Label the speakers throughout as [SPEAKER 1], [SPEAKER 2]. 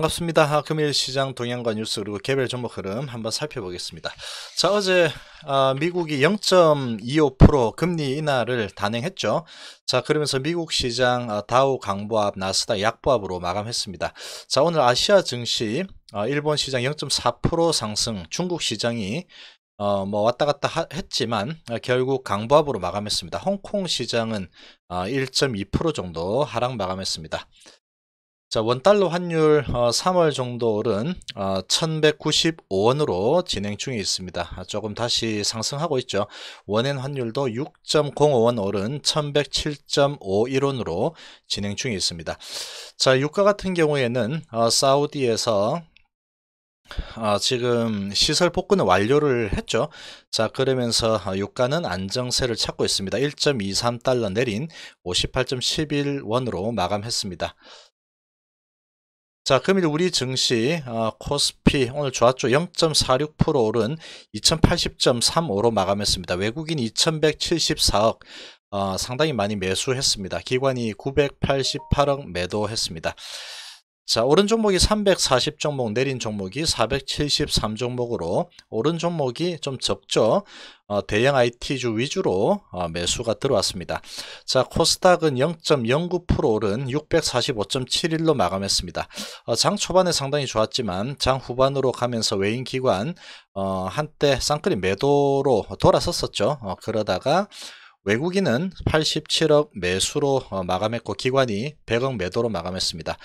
[SPEAKER 1] 반갑습니다. 아, 금일 시장 동향과 뉴스 그리고 개별 종목 흐름 한번 살펴보겠습니다. 자 어제 아, 미국이 0.25% 금리 인하를 단행했죠. 자 그러면서 미국 시장 아, 다우 강보합, 나스닥 약보합으로 마감했습니다. 자 오늘 아시아 증시 일본 시장 0.4% 상승, 중국 시장이 어, 뭐 왔다 갔다 하, 했지만 결국 강보합으로 마감했습니다. 홍콩 시장은 1.2% 정도 하락 마감했습니다. 자, 원달러 환율 3월 어, 정도 어, 오른 1195원으로 진행 중에 있습니다. 조금 다시 상승하고 있죠. 원엔 환율도 6.05원 오른 1107.51원으로 진행 중에 있습니다. 자, 유가 같은 경우에는 어, 사우디에서 지금 시설 복구는 완료를 했죠. 자, 그러면서 유가는 안정세를 찾고 있습니다. 1.23달러 내린 58.11원으로 마감했습니다. 자, 금일 우리 증시 어, 코스피 오늘 좋았죠. 0.46% 오른 2080.35로 마감했습니다. 외국인 2174억 어, 상당히 많이 매수했습니다. 기관이 988억 매도했습니다. 자, 오른 종목이 340종목, 내린 종목이 473종목으로 오른 종목이 좀 적죠. 어, 대형 IT주 위주로 어, 매수가 들어왔습니다. 자, 코스닥은 0.09% 오른 645.71로 마감했습니다. 어, 장 초반에 상당히 좋았지만 장 후반으로 가면서 외인 기관 어, 한때 쌍끌이 매도로 돌아섰었죠. 어, 그러다가 외국인은 87억 매수로 어, 마감했고 기관이 100억 매도로 마감했습니다.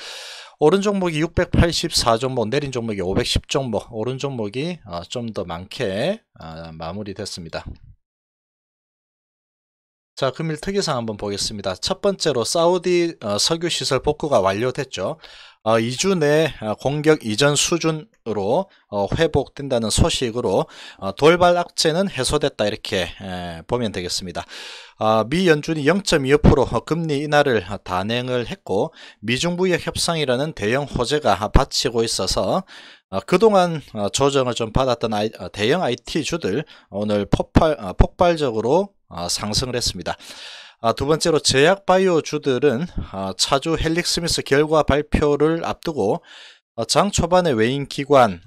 [SPEAKER 1] 오른 종목이 684종목, 내린 종목이 510종목, 오른 종목이 어, 좀더 많게 아, 마무리됐습니다. 자, 금일 특이사항 한번 보겠습니다. 첫 번째로 사우디 어, 석유 시설 복구가 완료됐죠. 2주 어, 내 어, 공격 이전 수준으로 회복된다는 소식으로 돌발 악재는 해소됐다 이렇게 보면 되겠습니다. 미 연준이 0.25% 금리 인하를 단행을 했고 미중부역 협상이라는 대형 호재가 바치고 있어서 그동안 조정을 좀 받았던 대형 IT주들 오늘 폭발, 폭발적으로 아, 상승을 했습니다. 아, 두 번째로 제약바이오주들은 아, 차주 헬릭스미스 결과 발표를 앞두고 장 초반에 외인기관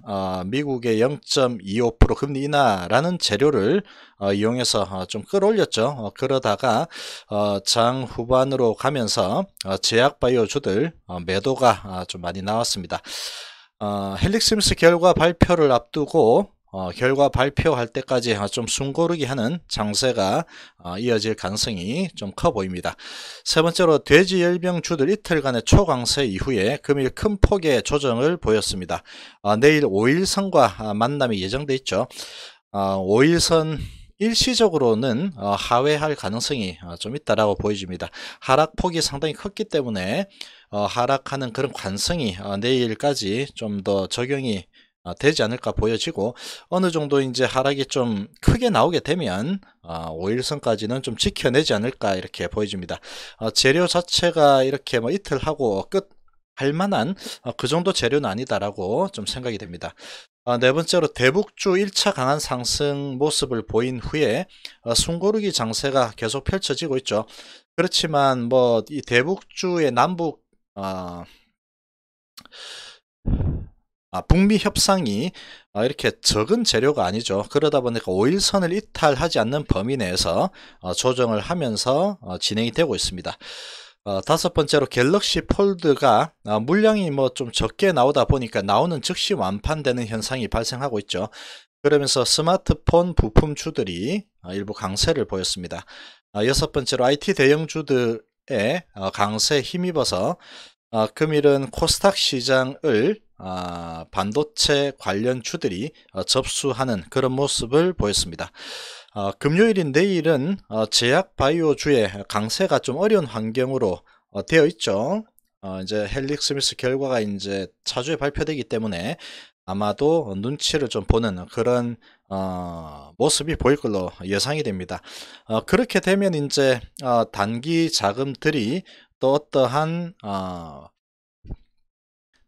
[SPEAKER 1] 미국의 0.25% 금리 인하라는 재료를 이용해서 좀 끌어올렸죠. 어, 그러다가 어, 장 후반으로 가면서 제약바이오주들 어, 매도가 좀 많이 나왔습니다. 헬릭스미스 결과 발표를 앞두고 어, 결과 발표할 때까지 좀 숨고르기 하는 장세가 어, 이어질 가능성이 좀 커 보입니다. 세 번째로 돼지 열병주들 이틀간의 초강세 이후에 금일 큰 폭의 조정을 보였습니다. 어, 내일 5일선과 아, 만남이 예정돼 있죠. 어, 5일선 일시적으로는 어, 하회할 가능성이 어, 좀 있다라고 보여집니다. 하락폭이 상당히 컸기 때문에 어, 하락하는 그런 관성이 내일까지 좀 더 적용이 아, 되지 않을까 보여지고 어느 정도 이제 하락이 좀 크게 나오게 되면 5일선까지는 아, 좀 지켜내지 않을까 이렇게 보여집니다. 아, 재료 자체가 이렇게 뭐 이틀 하고 끝 할 만한 그 정도 재료는 아니다라고 좀 생각이 됩니다. 네 번째로 대북주 1차 강한 상승 모습을 보인 후에 숨고르기 장세가 계속 펼쳐지고 있죠. 그렇지만 뭐 이 대북주의 남북 어, 아, 북미 협상이 어, 이렇게 적은 재료가 아니죠. 그러다 보니까 5일선을 이탈하지 않는 범위 내에서 어, 조정을 하면서 어, 진행이 되고 있습니다. 어, 다섯 번째로 갤럭시 폴드가 아, 물량이 뭐 좀 적게 나오다 보니까 나오는 즉시 완판되는 현상이 발생하고 있죠. 그러면서 스마트폰 부품주들이 아, 일부 강세를 보였습니다. 여섯 번째로 IT 대형주들의 어, 강세에 힘입어서 아, 금일은 코스닥 시장을 아, 반도체 관련 주들이 아, 어, 접수하는 그런 모습을 보였습니다. 아, 금요일인 내일은 아, 제약 바이오주의 강세가 좀 어려운 환경으로 어, 되어 있죠. 어, 이제 헬릭 스미스 결과가 이제 차주에 발표되기 때문에 아마도 눈치를 좀 보는 그런 어, 모습이 보일 걸로 예상이 됩니다. 어, 그렇게 되면 이제 어, 단기 자금들이 또 어떠한 어,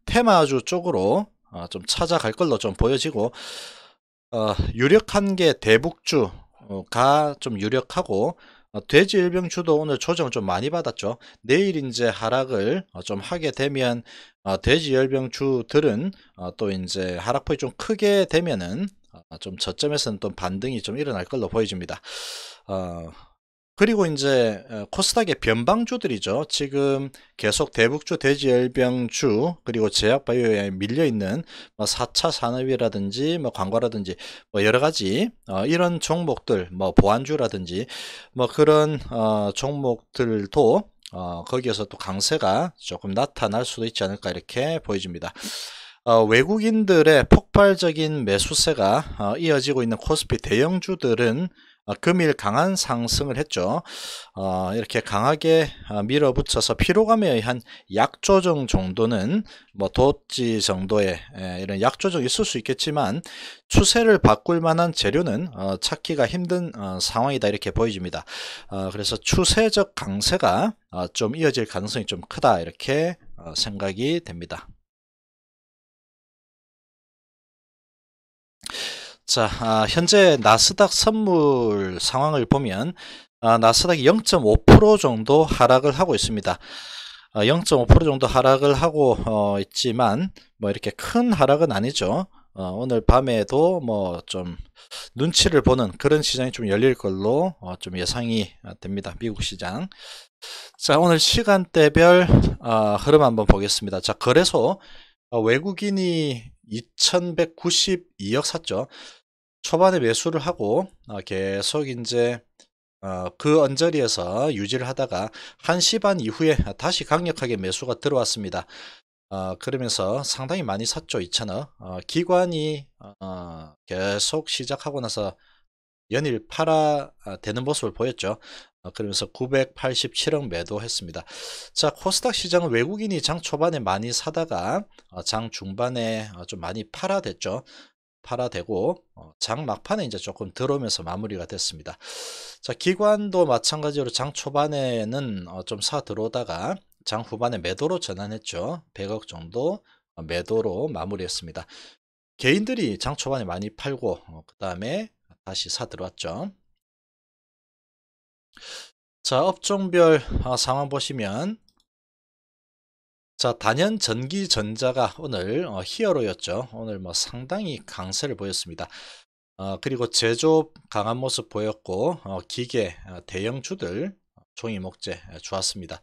[SPEAKER 1] 테마주 쪽으로 어, 좀 찾아갈 걸로 좀 보여지고 어, 유력한 게 대북주가 좀 유력하고 돼지 일병주도 오늘 조정 좀 많이 받았죠. 내일 이제 하락을 좀 하게 되면 돼지 열병주들은 또 이제 하락폭이 좀 크게 되면은 좀 저점에서는 또 반등이 좀 일어날 걸로 보여집니다. 어, 그리고 이제 어, 코스닥의 변방주들이죠. 지금 계속 대북주, 대지열병주, 그리고 제약바이오에 밀려있는 4차 뭐 산업이라든지, 뭐 광고라든지, 뭐 여러가지, 어, 이런 종목들, 뭐 보안주라든지, 뭐 그런, 어, 종목들도, 거기에서 또 강세가 조금 나타날 수도 있지 않을까 이렇게 보여집니다. 어, 외국인들의 폭발적인 매수세가 어, 이어지고 있는 코스피 대형주들은 어, 금일 강한 상승을 했죠. 어, 이렇게 강하게 어, 밀어붙여서 피로감에 의한 약조정 정도는 뭐 도지 정도의 예, 이런 약조정 있을 수 있겠지만 추세를 바꿀 만한 재료는 찾기가 힘든 상황이다 이렇게 보여집니다. 그래서 추세적 강세가 좀 이어질 가능성이 좀 크다 이렇게 생각이 됩니다. 자, 아, 현재 나스닥 선물 상황을 보면 아, 나스닥이 0.5% 정도 하락을 하고 있습니다. 아, 0.5% 정도 하락을 하고 어, 있지만 뭐 이렇게 큰 하락은 아니죠. 어, 오늘 밤에도 뭐 좀 눈치를 보는 그런 시장이 좀 열릴 걸로 어, 좀 예상이 됩니다. 미국 시장. 자, 오늘 시간대별 어, 흐름 한번 보겠습니다. 자, 거래서 어, 외국인이 2,192억 샀죠. 초반에 매수를 하고 어, 계속 이제 어, 그 언저리에서 유지를 하다가 1시 반 이후에 다시 강력하게 매수가 들어왔습니다. 어, 그러면서 상당히 많이 샀죠. 2천원 기관이 계속 시작하고 나서 연일 팔아 아, 되는 모습을 보였죠. 그러면서 987억 매도했습니다. 자 코스닥 시장은 외국인이 장 초반에 많이 사다가 장 중반에 좀 많이 팔아됐죠 팔아대고 어, 장 막판에 이제 조금 들어오면서 마무리가 됐습니다. 자 기관도 마찬가지로 장 초반에는 어, 좀사 들어오다가 장 후반에 매도로 전환했죠. 100억 정도 어, 매도로 마무리했습니다. 개인들이 장 초반에 많이 팔고 그 다음에 다시 사 들어왔죠. 자 업종별 상황 보시면 자, 단연 전기전자가 오늘 어, 히어로였죠. 오늘 뭐 상당히 강세를 보였습니다. 어, 그리고 제조업 강한 모습 보였고 어, 기계 어, 대형주들 어, 종이목재 좋았습니다.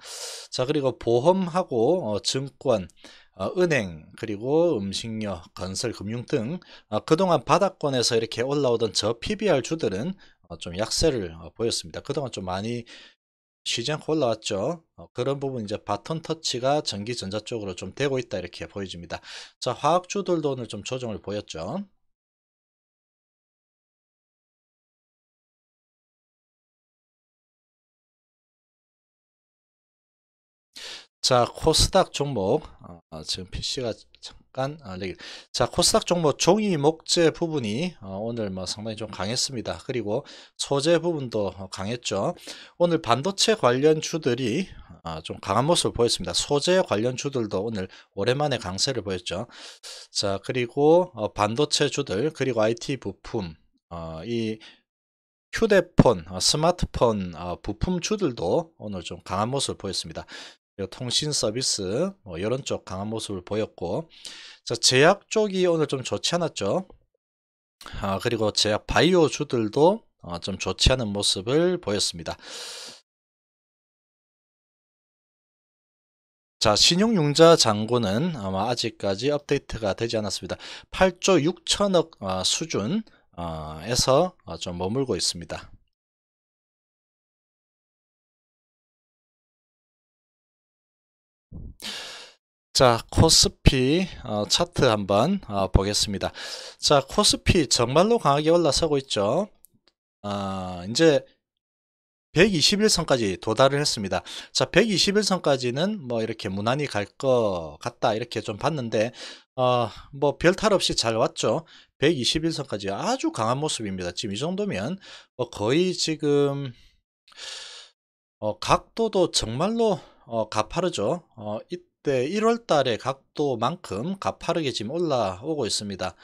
[SPEAKER 1] 자 그리고 보험하고 어, 증권, 어, 은행 그리고 음식료, 건설, 금융 등 어, 그동안 바닥권에서 이렇게 올라오던 저 PBR 주들은 어, 좀 약세를 어, 보였습니다. 그동안 좀 많이 시장 코 올라왔죠. 어, 그런 부분 이제 바톤 터치가 전기 전자 쪽으로 좀 되고 있다 이렇게 보여집니다. 자, 화학주들도 오늘 좀 조정을 보였죠. 자, 코스닥 종목 어, 어 지금 PC가 참... 약간 아, 네. 자 코스닥 종목 종이 목재 부분이 어, 오늘 뭐 상당히 좀 강했습니다. 그리고 소재 부분도 어, 강했죠. 오늘 반도체 관련 주들이 아, 좀 강한 모습을 보였습니다. 소재 관련 주들도 오늘 오랜만에 강세를 보였죠. 자 그리고 어, 반도체 주들 그리고 IT 부품 이 휴대폰, 스마트폰 부품주들도 오늘 좀 강한 모습을 보였습니다. 통신 서비스 뭐 이런 쪽 강한 모습을 보였고 자, 제약 쪽이 오늘 좀 좋지 않았죠 아, 그리고 제약 바이오주들도 어, 아, 좀 좋지 않은 모습을 보였습니다 자 신용융자 잔고는 아마 아직까지 업데이트가 되지 않았습니다 8조 6천억 아, 수준에서 아, 좀 머물고 있습니다 자, 코스피 어, 차트 한번 어, 보겠습니다. 자, 코스피 정말로 강하게 올라서고 있죠. 어, 이제 121선까지 도달을 했습니다. 자, 121선까지는 뭐 이렇게 무난히 갈 것 같다 이렇게 좀 봤는데 어, 뭐별탈 없이 잘 왔죠. 121선까지 아주 강한 모습입니다. 지금 이 정도면 뭐 거의 지금 어, 각도도 정말로 어, 가파르죠. 어, 이때 1월 달에 각도만큼 가파르게 지금 올라오고 있습니다.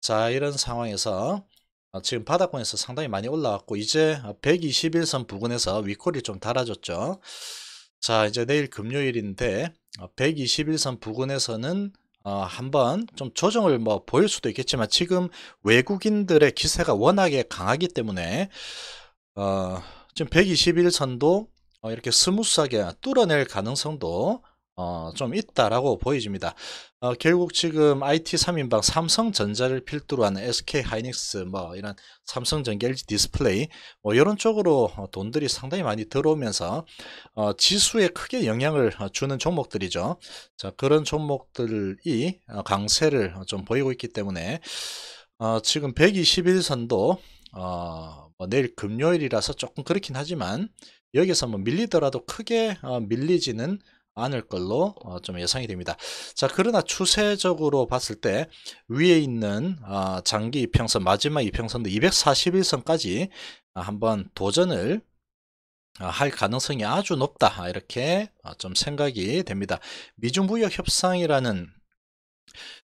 [SPEAKER 1] 자, 이런 상황에서 어, 지금 바닥권에서 상당히 많이 올라왔고 이제 121선 부근에서 위콜이 좀 달아졌죠. 자, 이제 내일 금요일인데 121선 어, 부근에서는 어, 한번 좀 조정을 뭐 보일 수도 있겠지만 지금 외국인들의 기세가 워낙에 강하기 때문에 어, 지금 121선도 어, 이렇게 스무스하게 뚫어낼 가능성도 어, 좀 있다라고 보여집니다. 어, 결국 지금 IT 3인방 삼성전자를 필두로 한 SK 하이닉스 뭐 이런 삼성전기 LG 디스플레이 뭐 이런 쪽으로 돈들이 상당히 많이 들어오면서 지수에 크게 영향을 주는 종목들이죠. 자, 그런 종목들이 강세를 좀 보이고 있기 때문에 지금 121선도 어, 내일 금요일이라서 조금 그렇긴 하지만 여기서 뭐 밀리더라도 크게 어, 밀리지는 않을 걸로 어, 좀 예상이 됩니다. 자 그러나 추세적으로 봤을 때 위에 있는 어, 장기 이평선 마지막 이평선도 241선까지 어, 한번 도전을 어, 할 가능성이 아주 높다 이렇게 어, 좀 생각이 됩니다 미중무역 협상이라는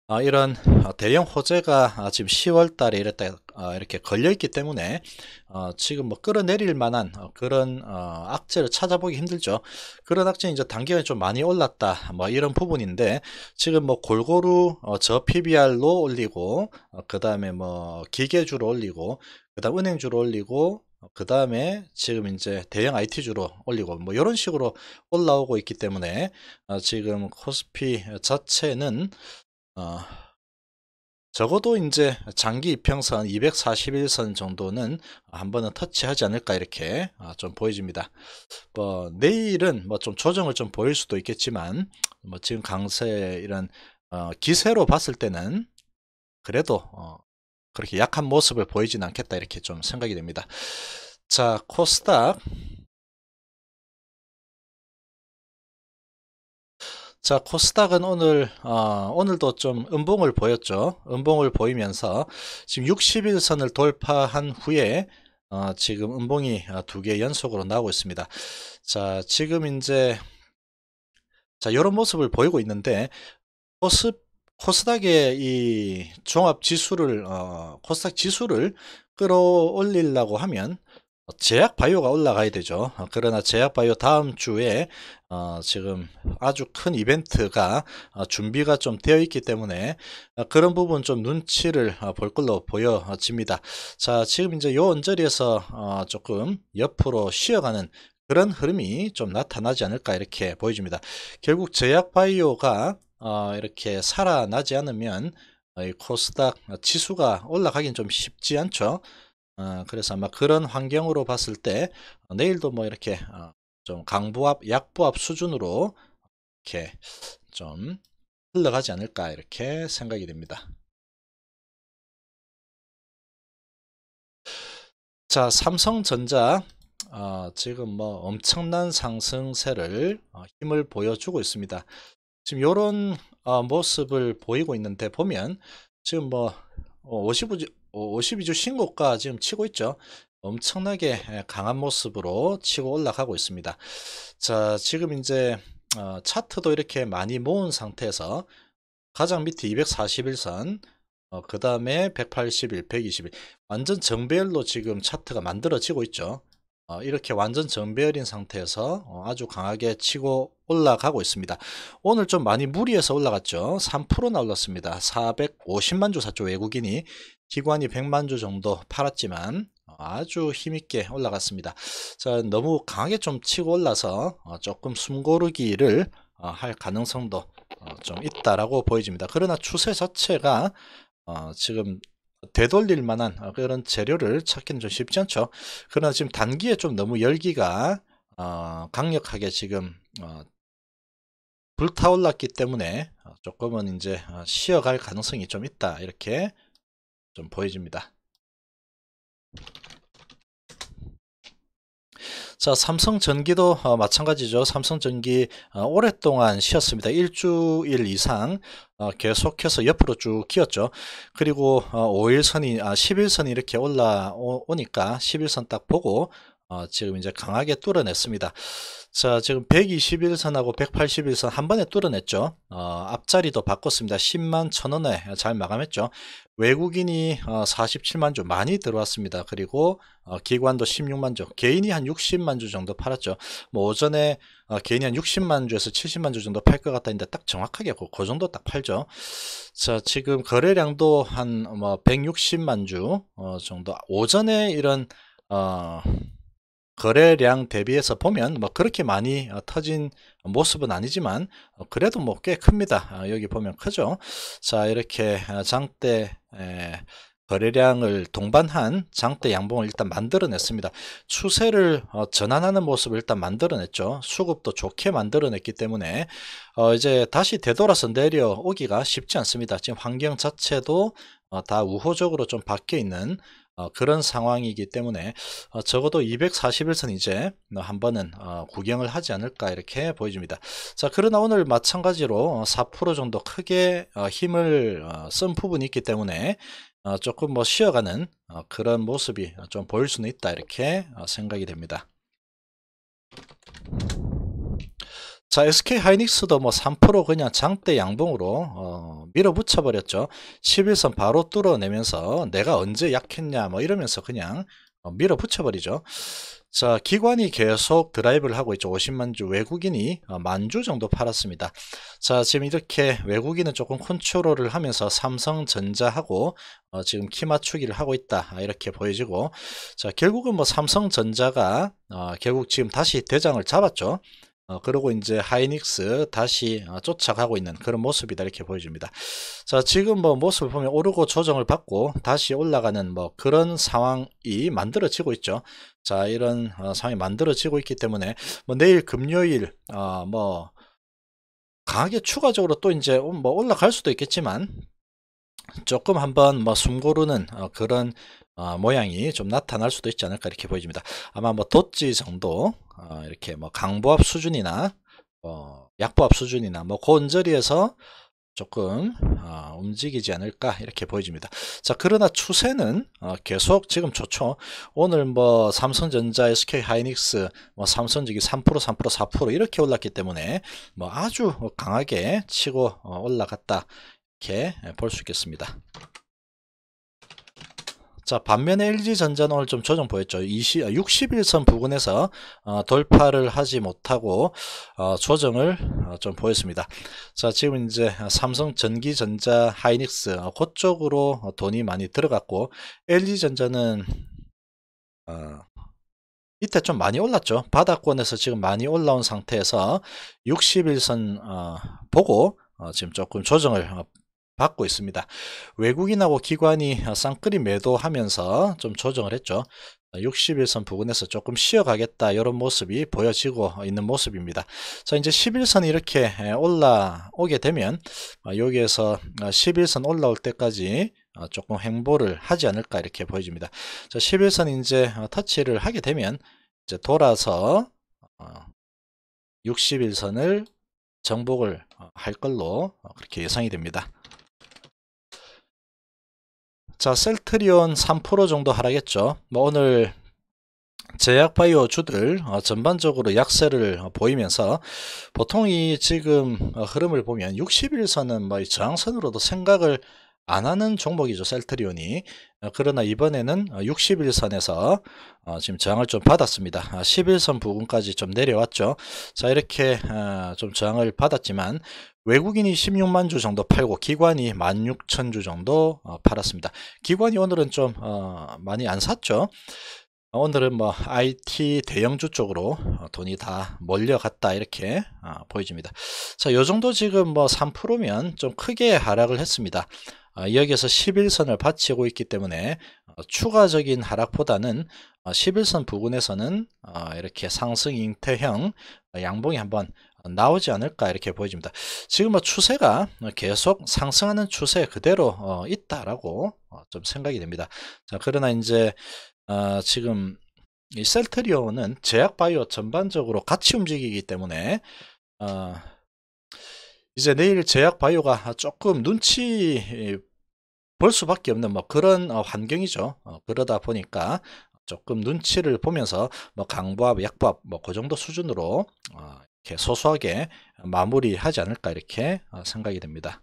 [SPEAKER 1] 어, 이런 대형 호재가 지금 10월 달에 이랬다 어, 이렇게 걸려있기 때문에 어, 지금 뭐 끌어내릴 만한 어, 그런 악재를 찾아보기 힘들죠. 그런 악재는 이제 단기간좀 많이 올랐다 뭐 이런 부분인데 지금 뭐 골고루 저 PBR로 올리고 그 다음에 뭐 기계주로 올리고 그 다음 은행주로 올리고 그 다음에 지금 이제 대형 IT주로 올리고 뭐 이런 식으로 올라오고 있기 때문에 지금 코스피 자체는 어, 적어도 이제 장기 이평선 241선 정도는 한 번은 터치하지 않을까 이렇게 아, 좀 보여집니다. 뭐 내일은 뭐 좀 조정을 좀 보일 수도 있겠지만 뭐 지금 강세 이런 어 기세로 봤을 때는 그래도 어 그렇게 약한 모습을 보이진 않겠다 이렇게 좀 생각이 됩니다. 자 코스닥 자 코스닥은 오늘 어, 오늘도 좀 음봉을 보였죠 음봉을 보이면서 지금 60일선을 돌파한 후에 어, 지금 음봉이 아, 두개 연속으로 나오고 있습니다 자 지금 이제 자 이런 모습을 보이고 있는데 코스 코스닥의 이 종합 지수를 어, 코스닥 지수를 끌어올리려고 하면 어, 제약 바이오가 올라가야 되죠. 어, 그러나 제약 바이오 다음 주에 어, 지금 아주 큰 이벤트가 어, 준비가 좀 되어 있기 때문에 어, 그런 부분 좀 눈치를 어, 볼 걸로 보여집니다. 자, 지금 이제 요 언저리에서 어, 조금 옆으로 쉬어가는 그런 흐름이 좀 나타나지 않을까 이렇게 보여집니다. 결국 제약 바이오가 어, 이렇게 살아나지 않으면 어, 이 코스닥 지수가 올라가긴 좀 쉽지 않죠. 어, 그래서 아마 그런 환경으로 봤을 때 내일도 뭐 이렇게 어, 좀 강부합, 약부합 수준으로 이렇게 좀 흘러가지 않을까 이렇게 생각이 됩니다. 자, 삼성전자 어, 지금 뭐 엄청난 상승세를 어, 힘을 보여주고 있습니다. 지금 이런 어, 모습을 보이고 있는데 보면 지금 뭐 55, 어, 52주 어, 신고가 지금 치고 있죠. 엄청나게 강한 모습으로 치고 올라가고 있습니다. 자, 지금 이제 어, 차트도 이렇게 많이 모은 상태에서 가장 밑에 241선, 그 다음에 181, 121 완전 정배열로 지금 차트가 만들어지고 있죠. 어, 이렇게 완전 정배열인 상태에서 아주 강하게 치고 올라가고 있습니다. 오늘 좀 많이 무리해서 올라갔죠. 3%나 올랐습니다. 450만 주사죠. 외국인이 기관이 100만 주 정도 팔았지만 어, 아주 힘있게 올라갔습니다. 자, 너무 강하게 좀 치고 올라서 어, 조금 숨고르기를 어, 할 가능성도 좀 있다라고 보여집니다. 그러나 추세 자체가 지금 되돌릴 만한 그런 재료를 찾기는 좀 쉽지 않죠. 그러나 지금 단기에 좀 너무 열기가 강력하게 지금 불타올랐기 때문에 조금은 이제 쉬어갈 가능성이 좀 있다 이렇게 좀 보여집니다. 자 삼성전기도 어, 마찬가지죠. 삼성전기 어, 오랫동안 쉬었습니다. 일주일 이상 어, 계속해서 옆으로 쭉 기었죠. 그리고 5일선이 아 10일선이 이렇게 올라오니까 10일선 딱 보고 지금 이제 강하게 뚫어냈습니다. 자 지금 121선하고 181선 한 번에 뚫어냈죠 어, 앞자리도 바꿨습니다 10만 천원에 잘 마감했죠 외국인이 47만 어, 주 많이 들어왔습니다 그리고 어, 기관도 16만 주 개인이 한 60만 주 정도 팔았죠 뭐 오전에 어, 개인이 한 60만 주에서 70만 주 정도 팔 것 같다 했는데 딱 정확하게 그, 정도 딱 팔죠 자 지금 거래량도 한 뭐 160만 주 정도 오전에 이런 어, 거래량 대비해서 보면 뭐 그렇게 많이 어, 터진 모습은 아니지만 어, 그래도 뭐 꽤 큽니다. 아, 여기 보면 크죠. 자 이렇게 아, 장대 거래량을 동반한 장대 양봉을 일단 만들어냈습니다. 추세를 어, 전환하는 모습을 일단 만들어냈죠. 수급도 좋게 만들어냈기 때문에 이제 다시 되돌아서 내려오기가 쉽지 않습니다. 지금 환경 자체도 다 우호적으로 좀 바뀌어 있는 어, 그런 상황이기 때문에 어, 적어도 240일선 이제 어, 한 번은 구경을 하지 않을까 이렇게 보여집니다. 자 그러나 오늘 마찬가지로 4% 정도 크게 힘을 쓴 부분이 있기 때문에 조금 뭐 쉬어가는 그런 모습이 좀 보일 수는 있다 이렇게 생각이 됩니다. 자 SK 하이닉스도 뭐 3% 그냥 장대 양봉으로 어, 밀어붙여 버렸죠 11선 바로 뚫어내면서 내가 언제 약했냐 뭐 이러면서 그냥 어, 밀어붙여 버리죠 자 기관이 계속 드라이브를 하고 있죠 50만주 외국인이 어, 만주 정도 팔았습니다 자 지금 이렇게 외국인은 조금 컨트롤을 하면서 삼성전자하고 어, 지금 키 맞추기를 하고 있다 아, 이렇게 보여지고 자 결국은 뭐 삼성전자가 어, 결국 지금 다시 대장을 잡았죠 어, 그리고 이제 하이닉스 다시 어, 쫓아가고 있는 그런 모습이다 이렇게 보여줍니다. 자 지금 뭐 모습을 보면 오르고 조정을 받고 다시 올라가는 뭐 그런 상황이 만들어지고 있죠. 자 이런 어, 상황이 만들어지고 있기 때문에 뭐 내일 금요일 어, 뭐 강하게 추가적으로 또 이제 음, 뭐 올라갈 수도 있겠지만 조금 한번 뭐 숨고르는 어, 그런 어, 모양이 좀 나타날 수도 있지 않을까 이렇게 보여집니다. 아마 뭐 도찌 정도 어, 이렇게 뭐 강보합 수준이나 어, 약보합 수준이나 뭐 고원저리에서 그 조금 어, 움직이지 않을까 이렇게 보여집니다. 자 그러나 추세는 어, 계속 지금 좋죠. 오늘 뭐 삼성전자, SK 하이닉스, 뭐 삼성전기 3% 3% 4% 이렇게 올랐기 때문에 뭐 아주 강하게 치고 어, 올라갔다 이렇게 볼 수 있겠습니다. 자 반면에 LG전자는 오늘 좀 조정 보였죠. 20, 61선 아, 부근에서 어, 돌파를 하지 못하고 어, 조정을 어, 좀 보였습니다. 자 지금 이제 삼성 전기전자 하이닉스 어, 그쪽으로 어, 돈이 많이 들어갔고 LG전자는 어, 이때 좀 많이 올랐죠. 바닥권에서 지금 많이 올라온 상태에서 61선 어, 보고 어, 지금 조금 조정을 어, 받고 있습니다. 외국인하고 기관이 쌍끌이 매도하면서 좀 조정을 했죠. 61선 부근에서 조금 쉬어가겠다 이런 모습이 보여지고 있는 모습입니다. 자 이제 11선이 이렇게 올라오게 되면 아, 여기에서 11선 아, 올라올 때까지 아, 조금 행보를 하지 않을까 이렇게 보여집니다. 자 11선 이제 어, 터치를 하게 되면 이제 돌아서 61선을 어, 정복을 어, 할 걸로 그렇게 예상이 됩니다. 자, 셀트리온 3% 정도 하락했죠. 뭐 오늘 제약바이오 주들 어, 전반적으로 약세를 보이면서 보통 이 지금 어, 흐름을 보면 60일선은 뭐 저항선으로도 생각을 안 하는 종목이죠 셀트리온이 어, 그러나 이번에는 60일선에서 어, 어, 지금 저항을 좀 받았습니다. 10일선 아, 부근까지 좀 내려왔죠. 자 이렇게 좀 저항을 받았지만 외국인이 16만 주 정도 팔고 기관이 16,000주 정도 팔았습니다. 기관이 오늘은 좀 많이 안 샀죠. 오늘은 뭐 IT 대형주 쪽으로 돈이 다 몰려갔다 이렇게 보여집니다. 자, 요 정도 지금 뭐 3%면 좀 크게 하락을 했습니다. 어, 여기에서 11선을 받치고 있기 때문에 어, 추가적인 하락보다는 11선 어, 부근에서는 이렇게 상승 잉태형 양봉이 한번 나오지 않을까 이렇게 보여집니다. 지금 뭐 추세가 계속 상승하는 추세 그대로 있다라고 좀 생각이 됩니다. 자, 그러나 이제 지금 이 셀트리온은 제약바이오 전반적으로 같이 움직이기 때문에 이제 내일 제약바이오가 조금 눈치 볼 수밖에 없는 뭐 그런 어, 환경이죠. 어, 그러다 보니까 조금 눈치를 보면서 뭐 강부합, 약부합 뭐그 정도 수준으로 어, 이렇게 소소하게 마무리하지 않을까 이렇게 생각이 됩니다.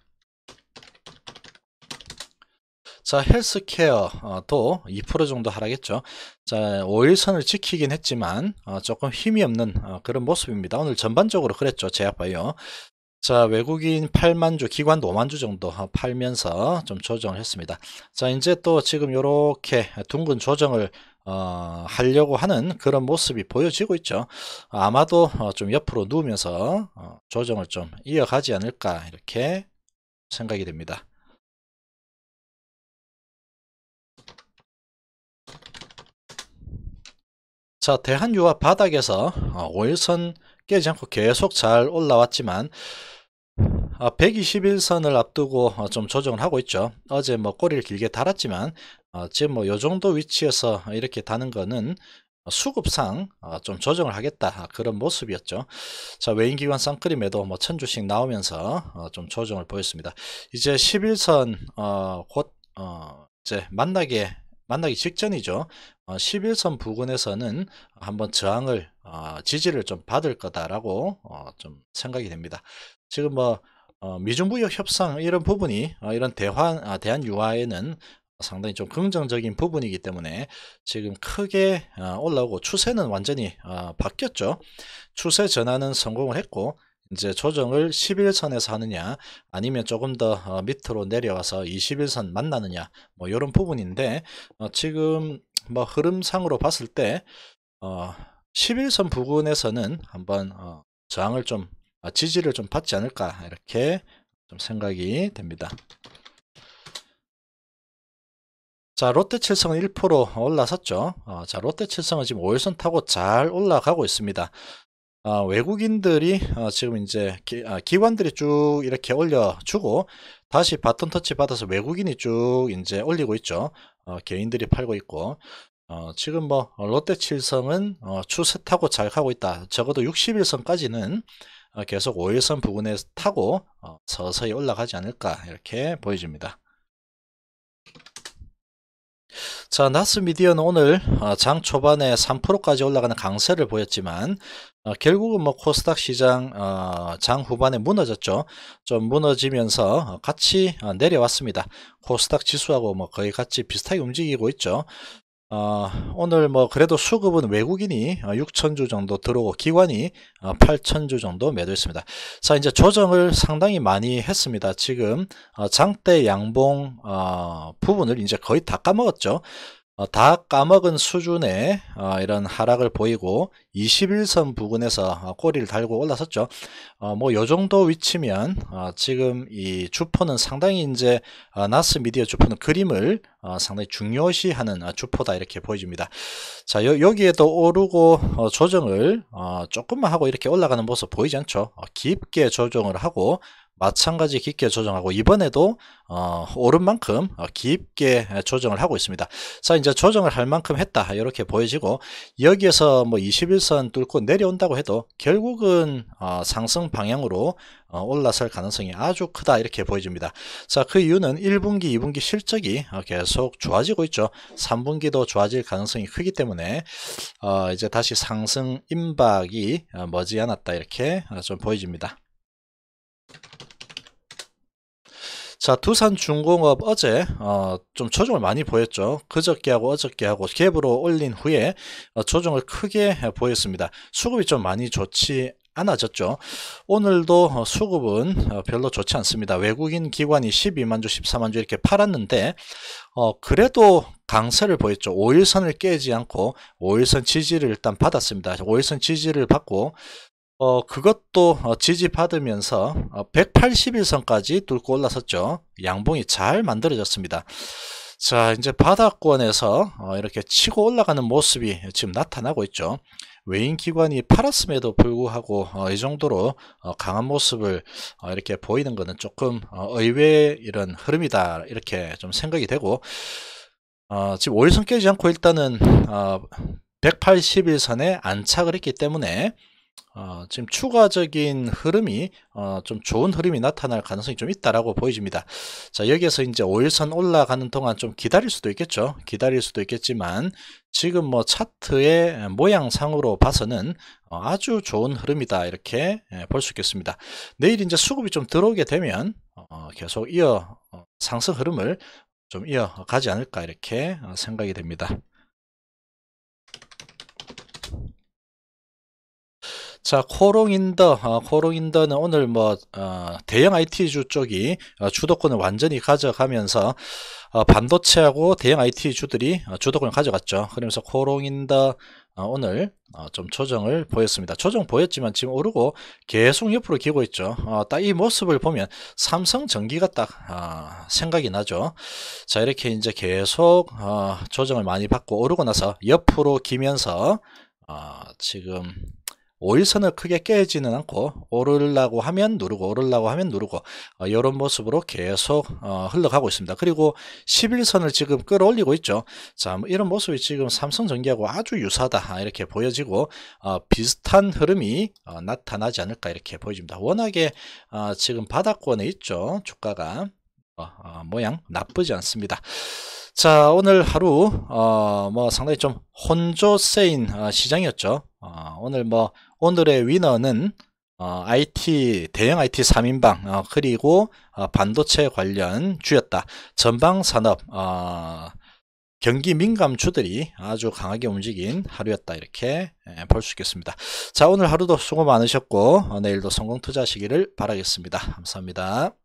[SPEAKER 1] 자 헬스케어도 2% 정도 하락했죠 자 5일선을 지키긴 했지만 조금 힘이 없는 그런 모습입니다 오늘 전반적으로 그랬죠 제약바이오 자, 외국인 8만 주, 기관도 5만 주 정도 어, 팔면서 좀 조정을 했습니다. 자, 이제 또 지금 이렇게 둥근 조정을 어, 하려고 하는 그런 모습이 보여지고 있죠. 아마도 어, 좀 옆으로 누우면서 어, 조정을 좀 이어가지 않을까 이렇게 생각이 됩니다. 자, 대한유화 바닥에서 5일선 깨지 않고 계속 잘 올라왔지만 121선을 아, 앞두고 어, 좀 조정을 하고 있죠. 어제 뭐 꼬리를 길게 달았지만 지금 어, 뭐요 정도 위치에서 이렇게 다는 거는 수급상 어, 좀 조정을 하겠다 아, 그런 모습이었죠 자 외인기관 쌍크림에도 뭐 천주씩 나오면서 좀 조정을 보였습니다 이제 11선 곧 이제 만나게 만나기 직전이죠 11선 부근에서는 한번 저항을 지지를 좀 받을 거다라고 좀 생각이 됩니다 지금 뭐 어, 미중무역 협상 이런 부분이 어, 이런 대화 아, 대한 유화에는 상당히 좀 긍정적인 부분이기 때문에 지금 크게 어, 올라오고 추세는 완전히 어, 바뀌었죠. 추세 전환은 성공을 했고 이제 조정을 11선에서 하느냐 아니면 조금 더 어, 밑으로 내려와서 21선 만나느냐 뭐 이런 부분인데 어, 지금 뭐 흐름상으로 봤을 때 어, 11선 부근에서는 한번 어, 저항을 좀 아, 지지를 좀 받지 않을까 이렇게 좀 생각이 됩니다. 자 롯데칠성은 1% 올라섰죠. 어, 자 롯데칠성은 지금 5일선 타고 잘 올라가고 있습니다. 어, 외국인들이 어, 지금 이제 기, 아, 기관들이 쭉 이렇게 올려주고 다시 바톤 터치 받아서 외국인이 쭉 이제 올리고 있죠. 어, 개인들이 팔고 있고 어, 지금 뭐 롯데칠성은 어, 추세 타고 잘 가고 있다. 적어도 60일선까지는 어, 계속 5일선 부근에 타고 어, 서서히 올라가지 않을까 이렇게 보여집니다. 자, 나스 미디어는 오늘 어, 장 초반에 3%까지 올라가는 강세를 보였지만 결국은 뭐 코스닥 시장 장 후반에 무너졌죠. 좀 무너지면서 같이 내려왔습니다. 코스닥 지수하고 뭐 거의 같이 비슷하게 움직이고 있죠. 어, 오늘 뭐 그래도 수급은 외국인이 6천주 어, 정도 들어오고 기관이 8천주 어, 정도 매도했습니다. 자 이제 조정을 상당히 많이 했습니다. 지금 어, 장대 양봉 어, 부분을 이제 거의 다 까먹었죠. 어, 다 까먹은 수준의 어, 이런 하락을 보이고 21선 부근에서 어, 꼬리를 달고 올라섰죠. 뭐요 정도 위치면 지금 이 주포는 상당히 이제 나스 미디어 주포는 그림을 상당히 중요시하는 주포다 이렇게 보여집니다. 자 여, 기에도 오르고 조정을 조금만 하고 이렇게 올라가는 모습 보이지 않죠? 깊게 조정을 하고 마찬가지 깊게 조정하고 이번에도 어, 오른 만큼 어, 깊게 조정을 하고 있습니다. 자 이제 조정을 할 만큼 했다 이렇게 보여지고 여기에서 뭐 21선 뚫고 내려온다고 해도 결국은 어, 상승 방향으로 어, 올라설 가능성이 아주 크다 이렇게 보여집니다. 자 그 이유는 1분기 2분기 실적이 어, 계속 좋아지고 있죠. 3분기도 좋아질 가능성이 크기 때문에 어, 이제 다시 상승 임박이 머지않았다 이렇게 좀 보여집니다. 자, 두산 중공업 어제 어, 좀 조정을 많이 보였죠. 그저께하고 어저께하고 갭으로 올린 후에 어, 조정을 크게 보였습니다. 수급이 좀 많이 좋지 않아졌죠 오늘도 어, 수급은 어, 별로 좋지 않습니다. 외국인 기관이 12만 주, 14만 주 이렇게 팔았는데 어, 그래도 강세를 보였죠. 5일선을 깨지 않고 5일선 지지를 일단 받았습니다. 5일선 지지를 받고 어, 그것도 어, 지지받으면서 181선까지 어, 뚫고 올라섰죠. 양봉이 잘 만들어졌습니다. 자, 이제 바닥권에서 어, 이렇게 치고 올라가는 모습이 지금 나타나고 있죠. 외인 기관이 팔았음에도 불구하고 이 정도로 강한 모습을 이렇게 보이는 것은 조금 의외의 이런 흐름이다 이렇게 좀 생각이 되고 지금 오일선 깨지 않고 일단은 181선에 안착을 했기 때문에 어, 지금 추가적인 흐름이 어, 좀 좋은 흐름이 나타날 가능성이 좀 있다라고 보여집니다. 자 여기에서 이제 5일선 올라가는 동안 좀 기다릴 수도 있겠죠. 기다릴 수도 있겠지만 지금 뭐 차트의 모양상으로 봐서는 어, 아주 좋은 흐름이다 이렇게 예, 볼수 있겠습니다. 내일 이제 수급이 좀 들어오게 되면 어, 계속 이어 어, 상승 흐름을 좀 이어가지 않을까 이렇게 어, 생각이 됩니다. 자, 코롱인더, 어, 코롱인더는 오늘 뭐 어, 대형 IT주 쪽이 어, 주도권을 완전히 가져가면서 반도체하고 대형 IT주들이 주도권을 가져갔죠. 그러면서 코롱인더 오늘 좀 조정을 보였습니다. 조정 보였지만 지금 오르고 계속 옆으로 기고 있죠. 딱 이 모습을 보면 삼성전기가 딱 생각이 나죠. 자 이렇게 이제 계속 어, 조정을 많이 받고 오르고 나서 옆으로 기면서 지금 오일선을 크게 깨지는 않고 오르려고 하면 누르고 오르려고 하면 누르고 어, 이런 모습으로 계속 어, 흘러가고 있습니다. 그리고 11선을 지금 끌어올리고 있죠. 자뭐 이런 모습이 지금 삼성전기하고 아주 유사하다 아, 이렇게 보여지고 어, 비슷한 흐름이 어, 나타나지 않을까 이렇게 보여집니다. 워낙에 어, 지금 바닥권에 있죠. 주가가 어, 어, 모양 나쁘지 않습니다. 자 오늘 하루 어뭐 상당히 좀 혼조세인 어, 시장이었죠. 어, 오늘 뭐 오늘의 위너는 어, IT 대형 IT 3인방 어, 그리고 어, 반도체 관련 주였다. 전방 산업 어, 경기 민감주들이 아주 강하게 움직인 하루였다 이렇게 예, 볼수 있겠습니다. 자 오늘 하루도 수고 많으셨고 어, 내일도 성공 투자하시기를 바라겠습니다. 감사합니다.